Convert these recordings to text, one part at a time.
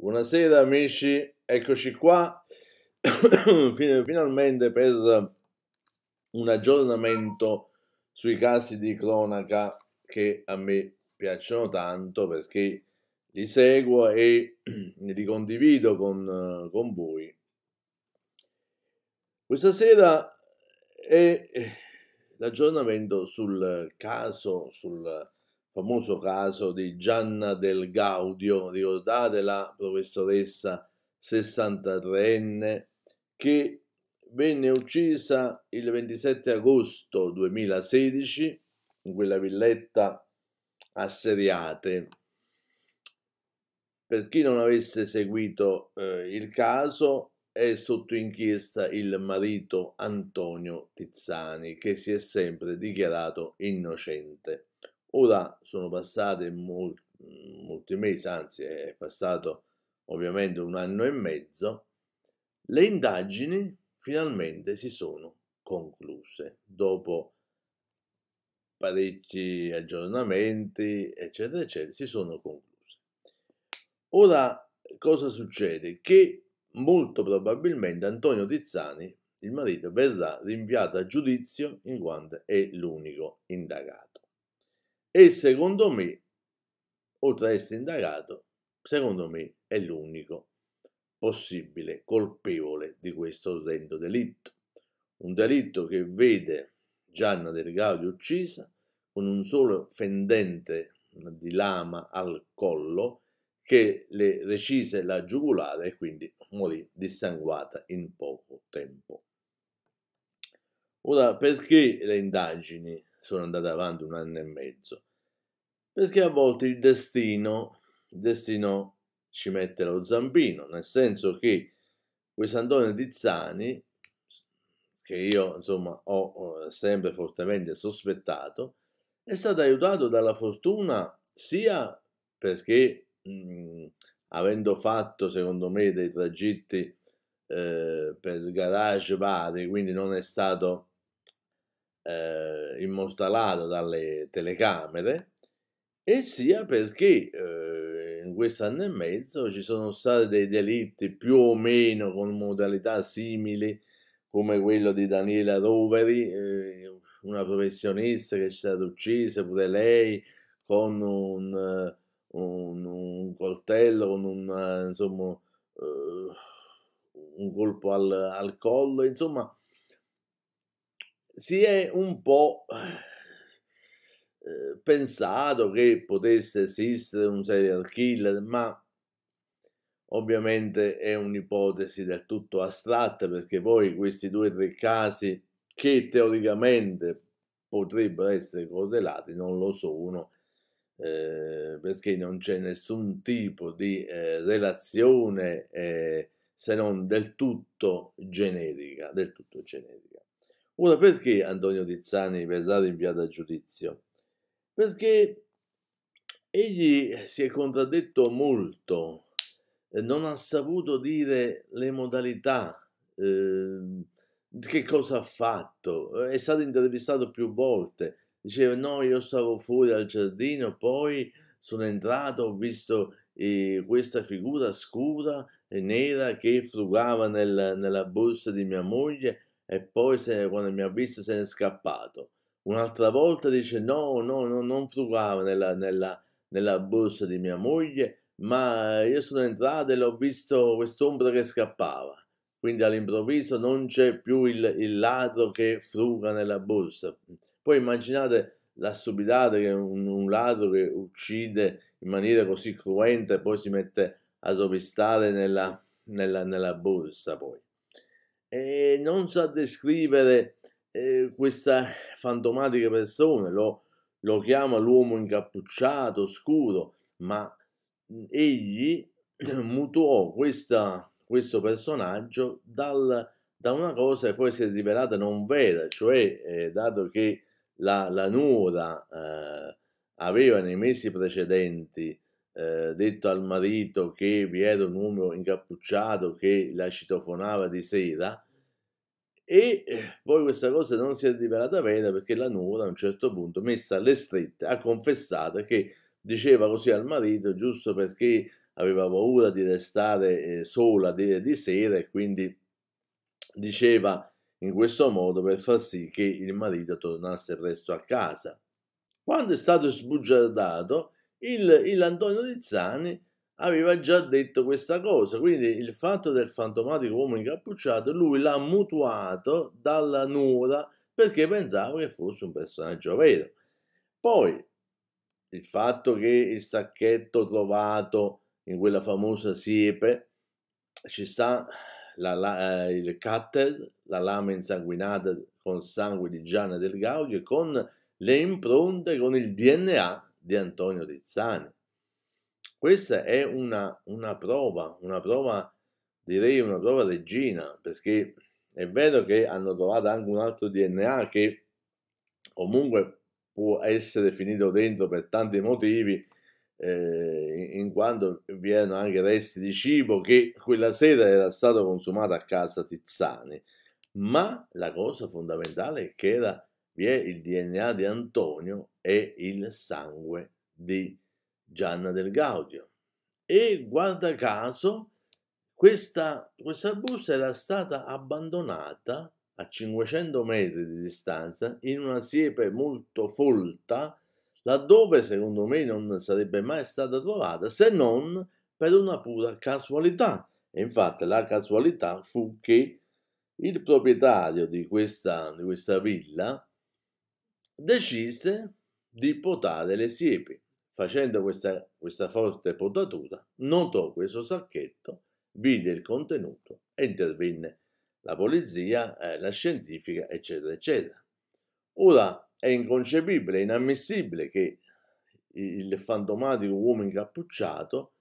Buonasera amici, eccoci qua finalmente per un aggiornamento sui casi di cronaca che a me piacciono tanto perché li seguo e li condivido con, con voi. Questa sera è l'aggiornamento sul caso, sul famoso caso di Gianna del Gaudio, ricordate la professoressa 63enne che venne uccisa il 27 agosto 2016 in quella villetta a Seriate. Per chi non avesse seguito eh, il caso, è sotto inchiesta il marito Antonio Tizzani, che si è sempre dichiarato innocente. Ora sono passate mol- mhmm, molti mesi, anzi è passato ovviamente un anno e mezzo, le indagini finalmente si sono concluse dopo parecchi aggiornamenti, eccetera, eccetera, si sono concluse. Ora cosa succede? Che molto probabilmente Antonio Tizzani, il marito, verrà rinviato a giudizio in quanto è l'unico indagato e secondo me, oltre ad essere indagato, secondo me è l'unico possibile colpevole di questo sdento delitto. Un delitto che vede Gianna Del uccisa con un solo fendente di lama al collo che le recise la giugulare e quindi morì dissanguata in poco tempo. Ora, perché le indagini sono andate avanti un anno e mezzo? Perché a volte il destino, il destino ci mette lo zampino, nel senso che Guisandone Tizzani, che io insomma ho sempre fortemente sospettato, è stato aiutato dalla fortuna sia perché mh, mm, avendo fatto secondo me dei tragitti eh, per garage vari, quindi non è stato eh, immortalato dalle telecamere, e sia perché eh, in questo anno e mezzo ci sono stati dei delitti più o meno con modalità simili come quello di Daniela Roveri, eh, una professionista che è stata uccisa pure lei con un, un, un coltello, con un, insomma, eh, un colpo al, al collo, insomma si è un po' Eh, pensato che potesse esistere un serial killer, ma ovviamente è un'ipotesi del tutto astratta perché poi questi due o tre casi che teoricamente potrebbero essere correlati non lo sono eh, perché non c'è nessun tipo di eh, relazione eh, se non del tutto generica del tutto generica ora perché Antonio Tizzani versare inviato a giudizio perché egli si è contraddetto molto, eh, non ha saputo dire le modalità, eh, che cosa ha fatto, è stato intervistato più volte, diceva no io stavo fuori al giardino, poi sono entrato, ho visto eh, questa figura scura e nera che frugava nel, nella borsa di mia moglie e poi se, quando mi ha visto se ne è scappato. Un'altra volta dice no, no, no non frugavo nella, nella, nella borsa di mia moglie, ma io sono entrato e l'ho visto quest'ombra che scappava. Quindi all'improvviso non c'è più il, il ladro che fruga nella borsa. Poi immaginate la stupidata che un, un ladro che uccide in maniera così cruenta e poi si mette a sovistare nella, nella, nella borsa. Poi. E non sa descrivere eh, questa fantomatica persona, lo, lo chiama l'uomo incappucciato, scuro, ma mm, egli mutuò questa, questo personaggio dal, da una cosa che poi si è rivelata non vera, cioè eh, dato che la, la nuora eh, aveva nei mesi precedenti eh, detto al marito che vi era un uomo incappucciato che la citofonava di sera, e eh, poi questa cosa non si è rivelata vera perché la nuora a un certo punto, messa alle strette, ha confessato che diceva così al marito giusto perché aveva paura di restare eh, sola di, di sera e quindi diceva in questo modo per far sì che il marito tornasse presto a casa. Quando è stato sbugiardato, il, il Antonio Rizzani aveva già detto questa cosa, quindi il fatto del fantomatico uomo incappucciato lui l'ha mutuato dalla nuora perché pensava che fosse un personaggio vero. Poi il fatto che il sacchetto trovato in quella famosa siepe ci sta la, la, eh, il cutter, la lama insanguinata con sangue di Gianna del Gaudio e con le impronte con il DNA di Antonio Rizzani. Questa è una, una prova, una prova, direi una prova regina, perché è vero che hanno trovato anche un altro DNA che comunque può essere finito dentro per tanti motivi, eh, in quanto vi erano anche resti di cibo che quella sera era stato consumato a casa Tizzani. Ma la cosa fondamentale è che era, vi è il DNA di Antonio e il sangue di Antonio. Gianna del Gaudio. E guarda caso, questa, questa busta era stata abbandonata a 500 metri di distanza in una siepe molto folta, laddove secondo me non sarebbe mai stata trovata se non per una pura casualità. E infatti la casualità fu che il proprietario di questa, di questa villa decise di potare le siepi Facendo questa, questa forte potatura, notò questo sacchetto, vide il contenuto e intervenne la polizia, eh, la scientifica, eccetera, eccetera. Ora è inconcepibile, inammissibile che il fantomatico uomo incappucciato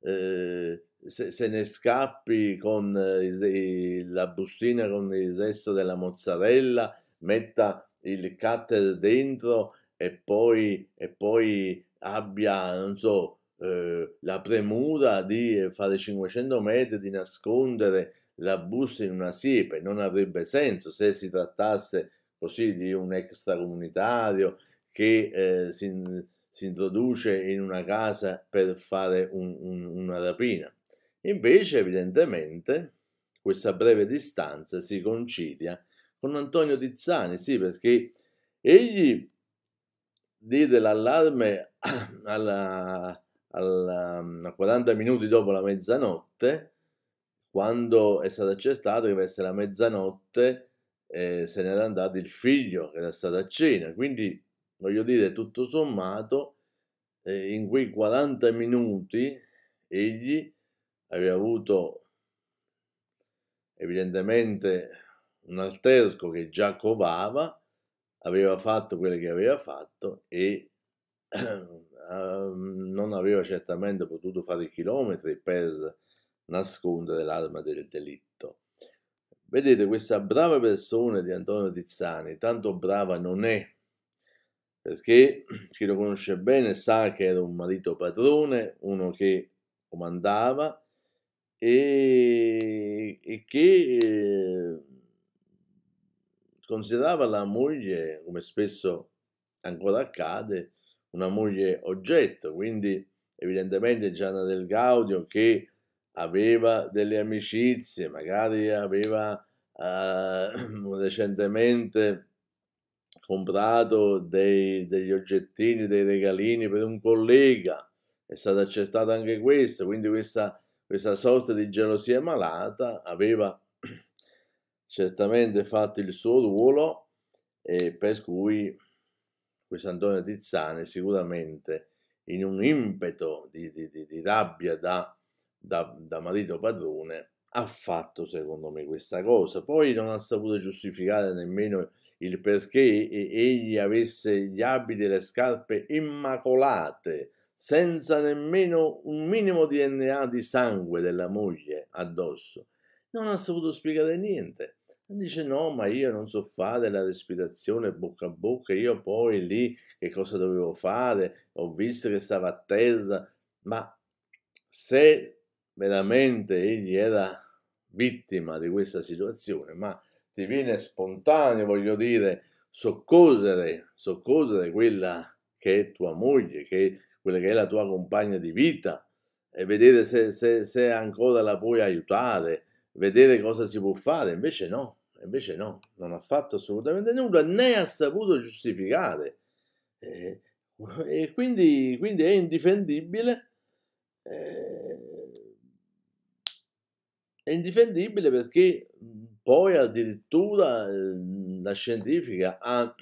eh, se, se, ne scappi con eh, la bustina con il resto della mozzarella, metta il cutter dentro e poi, e poi abbia, non so, eh, la premura di fare 500 metri, di nascondere la busta in una siepe, non avrebbe senso se si trattasse così di un extracomunitario che eh, si, si, introduce in una casa per fare un, un, una rapina. Invece, evidentemente, questa breve distanza si concilia con Antonio Tizzani, sì, perché egli diede l'allarme alla, alla, mm, 40 minuti dopo la mezzanotte, quando è stato accertato che per essere la mezzanotte eh, se n'era andato il figlio che era stato a cena. Quindi, voglio dire, tutto sommato, eh, in quei 40 minuti egli aveva avuto evidentemente un alterco che già covava, aveva fatto quello che aveva fatto e uh, non aveva certamente potuto fare chilometri per nascondere l'arma del delitto. Vedete, questa brava persona di Antonio Tizzani, tanto brava non è, perché chi lo conosce bene sa che era un marito padrone, uno che comandava e, e che ehm, considerava la moglie, come spesso ancora accade, una moglie oggetto, quindi evidentemente Gianna del Gaudio che aveva delle amicizie, magari aveva eh, recentemente comprato dei, degli oggettini, dei regalini per un collega, è stato accertato anche questo, quindi questa, questa sorta di gelosia malata aveva certamente fatto il suo ruolo e per cui questo Antonio Tizzani sicuramente in un impeto di, di, di, di rabbia da, da, da marito padrone ha fatto secondo me questa cosa. Poi non ha saputo giustificare nemmeno il perché egli avesse gli abiti e le scarpe immacolate, senza nemmeno un minimo DNA di sangue della moglie addosso. Non ha saputo spiegare niente. Dice no, ma io non so fare la respirazione bocca a bocca, io poi lì che cosa dovevo fare? Ho visto che stava attesa, ma se veramente egli era vittima di questa situazione, ma ti viene spontaneo, voglio dire, soccorrere, soccorrere quella che è tua moglie, che quella che è la tua compagna di vita, e vedere se, se, se ancora la puoi aiutare, vedere cosa si può fare, invece no, Invece no, non ha fatto assolutamente nulla, né ha saputo giustificare. Eh, e quindi, quindi, è indifendibile. Eh, è indifendibile perché poi addirittura eh, la scientifica ha,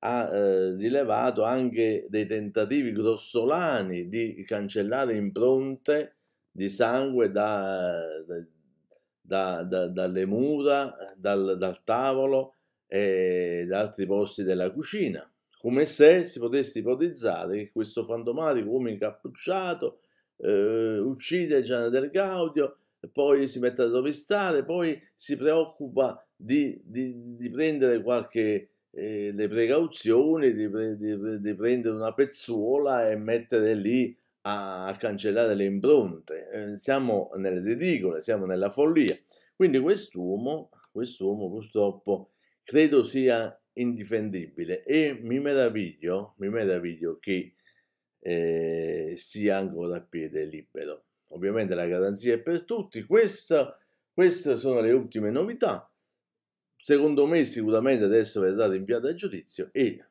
ha eh, rilevato anche dei tentativi grossolani di cancellare impronte di sangue da, da da, da, dalle mura, dal, dal tavolo e da altri posti della cucina, come se si potesse ipotizzare che questo fantomatico uomo incappucciato eh, uccide Gianna del Gaudio, poi si mette a rovistare, poi si preoccupa di, di, di prendere qualche eh, le precauzioni, di, di prendere una pezzuola e mettere lì a cancellare le impronte, eh, siamo nelle ridicole, siamo nella follia. Quindi quest'uomo, quest'uomo purtroppo credo sia indifendibile e mi meraviglio, mi meraviglio che eh, sia ancora a piede libero. Ovviamente la garanzia è per tutti, Questa, queste sono le ultime novità. Secondo me sicuramente adesso verrà rinviato a giudizio e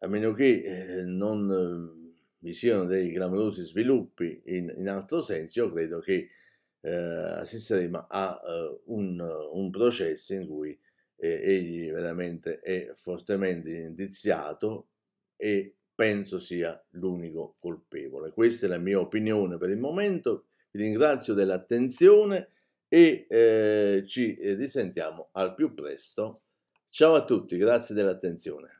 a meno che eh, non vi siano dei clamorosi sviluppi in, in altro senso, io credo che eh, assisteremo a uh, un, un, processo in cui eh, egli veramente è fortemente indiziato e penso sia l'unico colpevole. Questa è la mia opinione per il momento, vi ringrazio dell'attenzione e eh, ci risentiamo al più presto. Ciao a tutti, grazie dell'attenzione.